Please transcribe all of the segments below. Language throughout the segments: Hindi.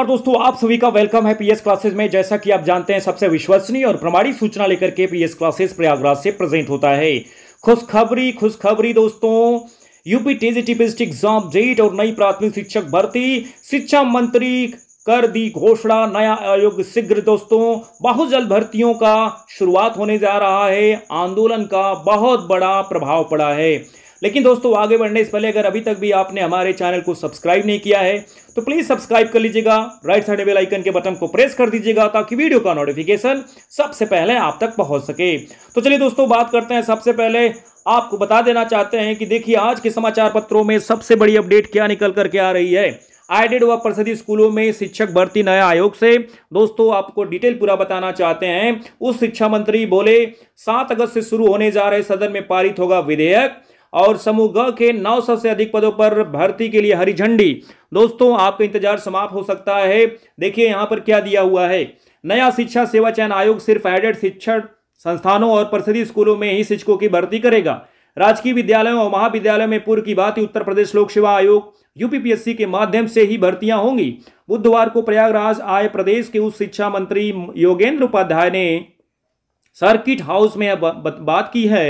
और दोस्तों आप सभी का वेलकम है पीएस क्लासेस में जैसा कि आप जानते हैं सबसे विश्वसनीय और प्रमाणित सूचना लेकर के पीएस क्लासेस प्रयागराज से प्रेजेंट होता है खुशखबरी खुशखबरी दोस्तों UP TG typist exam date और नई प्राथमिक शिक्षक भर्ती शिक्षा मंत्री कर दी घोषणा नया आयोग शीघ्र दोस्तों बहुत जल्द भर्तियों का शुरुआत होने जा रहा है आंदोलन का बहुत बड़ा प्रभाव पड़ा है लेकिन दोस्तों आगे बढ़ने से पहले अगर अभी तक भी आपने हमारे चैनल को सब्सक्राइब नहीं किया है तो प्लीज सब्सक्राइब कर लीजिएगा राइट साइड बेल आइकन के बटन को प्रेस कर दीजिएगा ताकि वीडियो का नोटिफिकेशन सबसे पहले आप तक पहुंच सके तो चलिए दोस्तों बात करते हैं सबसे पहले आपको बता देना चाहते हैं कि देखिए आज के समाचार पत्रों में सबसे बड़ी अपडेट क्या निकल करके आ रही है आइडेड व परिषदी स्कूलों में शिक्षक भर्ती नया आयोग से दोस्तों आपको डिटेल पूरा बताना चाहते हैं उस शिक्षा मंत्री बोले सात अगस्त से शुरू होने जा रहे सदन में पारित होगा विधेयक और समूह ग के 900 से अधिक पदों पर भर्ती के लिए हरी झंडी दोस्तों आपका इंतजार समाप्त हो सकता है देखिए यहाँ पर क्या दिया हुआ है नया शिक्षा सेवा चयन आयोग सिर्फ एडेड शिक्षण संस्थानों और प्रसिद्धि स्कूलों में ही शिक्षकों की भर्ती करेगा राजकीय विद्यालयों और महाविद्यालयों में पूर्व की बात उत्तर प्रदेश लोक सेवा आयोग यूपीपीएससी के माध्यम से ही भर्तियां होंगी बुधवार को प्रयागराज आए प्रदेश के उच्च शिक्षा मंत्री योगेंद्र उपाध्याय ने सर्किट हाउस में बात की है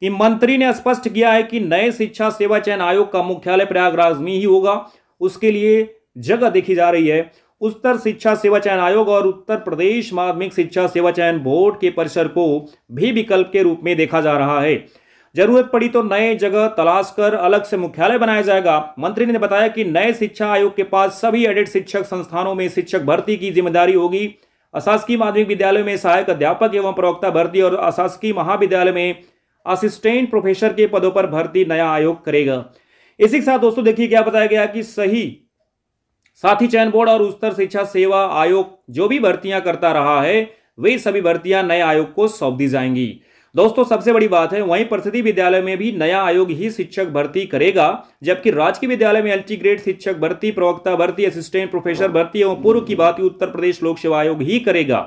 कि मंत्री ने स्पष्ट किया है कि नए शिक्षा सेवा चयन आयोग का मुख्यालय प्रयागराज में ही होगा उसके लिए जगह देखी जा रही है उत्तर शिक्षा सेवा चयन आयोग और उत्तर प्रदेश माध्यमिक शिक्षा सेवा चयन बोर्ड के परिसर को भी विकल्प के रूप में देखा जा रहा है जरूरत पड़ी तो नए जगह तलाश कर अलग से मुख्यालय बनाया जाएगा मंत्री ने बताया कि नए शिक्षा आयोग के पास सभी एडेड शिक्षक संस्थानों में शिक्षक भर्ती की जिम्मेदारी होगी अशासकीय माध्यमिक विद्यालय में सहायक अध्यापक एवं प्रवक्ता भर्ती और अशासकीय महाविद्यालय में असिस्टेंट प्रोफेसर के पदों पर भर्ती नया आयोग करेगा इसी के साथ दोस्तों देखिए क्या बताया गया कि सही साथी चयन बोर्ड और उच्चतर शिक्षा सेवा आयोग जो भी भर्तियां करता रहा है वे सभी भर्तियां नए आयोग को सौंप दी जाएंगी दोस्तों सबसे बड़ी बात है वहीं प्रसिद्धि विद्यालय में भी नया आयोग ही शिक्षक भर्ती करेगा जबकि राजकीय विद्यालय में एलटी ग्रेड शिक्षक भर्ती प्रवक्ता भर्ती असिस्टेंट प्रोफेसर भर्ती एवं पूर्व की बात उत्तर प्रदेश लोक सेवा आयोग ही करेगा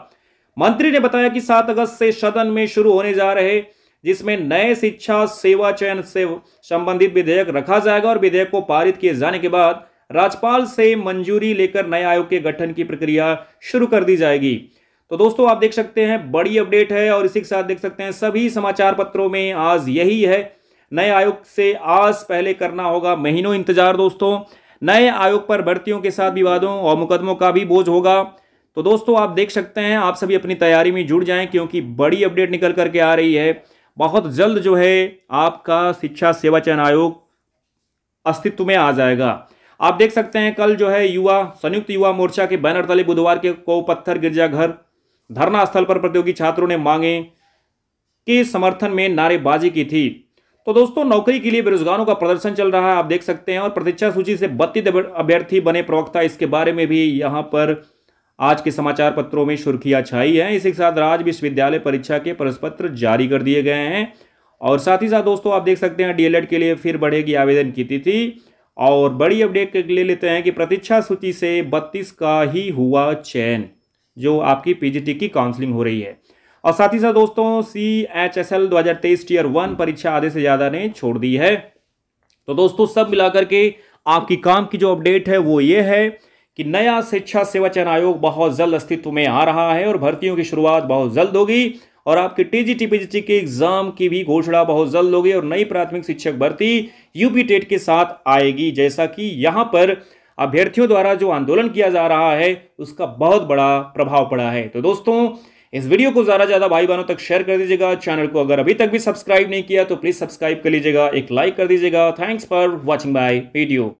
मंत्री ने बताया कि सात अगस्त से सदन में शुरू होने जा रहे जिसमें नए शिक्षा सेवा चयन से संबंधित विधेयक रखा जाएगा और विधेयक को पारित किए जाने के बाद राज्यपाल से मंजूरी लेकर नए आयोग के गठन की प्रक्रिया शुरू कर दी जाएगी तो दोस्तों आप देख सकते हैं बड़ी अपडेट है और इसी के साथ देख सकते हैं सभी समाचार पत्रों में आज यही है नए आयोग से आज पहले करना होगा महीनों इंतजार दोस्तों नए आयोग पर भर्तियों के साथ विवादों और मुकदमों का भी बोझ होगा तो दोस्तों आप देख सकते हैं आप सभी अपनी तैयारी में जुड़ जाएं क्योंकि बड़ी अपडेट निकल करके आ रही है बहुत जल्द जो है आपका शिक्षा सेवा चयन आयोग अस्तित्व में आ जाएगा आप देख सकते हैं कल जो है युवा संयुक्त युवा मोर्चा के बैनर तले बुधवार के को पत्थर गिरजाघर धरना स्थल पर प्रतियोगी छात्रों ने मांगे के समर्थन में नारेबाजी की थी तो दोस्तों नौकरी के लिए बेरोजगारों का प्रदर्शन चल रहा है आप देख सकते हैं और प्रतीक्षा सूची से बत्तीस अभ्यर्थी बने प्रवक्ता इसके बारे में भी यहां पर आज के समाचार पत्रों में सुर्खियां छाई हैं इसी के साथ राज्य विश्वविद्यालय परीक्षा के परस्पत्र जारी कर दिए गए हैं और साथ ही साथ दोस्तों आप देख सकते हैं डीएलएड के लिए फिर बढ़ेगी आवेदन की तिथि और बड़ी अपडेट ले लेते हैं कि प्रतीक्षा सूची से बत्तीस का ही हुआ चयन जो आपकी पीजीटी की काउंसलिंग हो रही है और साथ ही साथ दोस्तों सी एच एस एल दो हजार तेईस टीयर वन परीक्षा आधे से ज़्यादा ने छोड़ दी है तो दोस्तों सब मिलाकर के आपकी काम की जो अपडेट है वो ये है कि नया शिक्षा सेवा चयन आयोग बहुत जल्द अस्तित्व में आ रहा है और भर्तियों की शुरुआत बहुत जल्द होगी और आपके टीजीटी पीजीटी के एग्जाम की भी घोषणा बहुत जल्द होगी और नई प्राथमिक शिक्षक भर्ती यूपी टेट के साथ आएगी जैसा कि यहां पर अभ्यर्थियों द्वारा जो आंदोलन किया जा रहा है उसका बहुत बड़ा प्रभाव पड़ा है तो दोस्तों इस वीडियो को ज़्यादा ज़्यादा भाई बहनों तक शेयर कर दीजिएगा चैनल को अगर अभी तक भी सब्सक्राइब नहीं किया तो प्लीज़ सब्सक्राइब कर लीजिएगा एक लाइक कर दीजिएगा thanks for watching bye video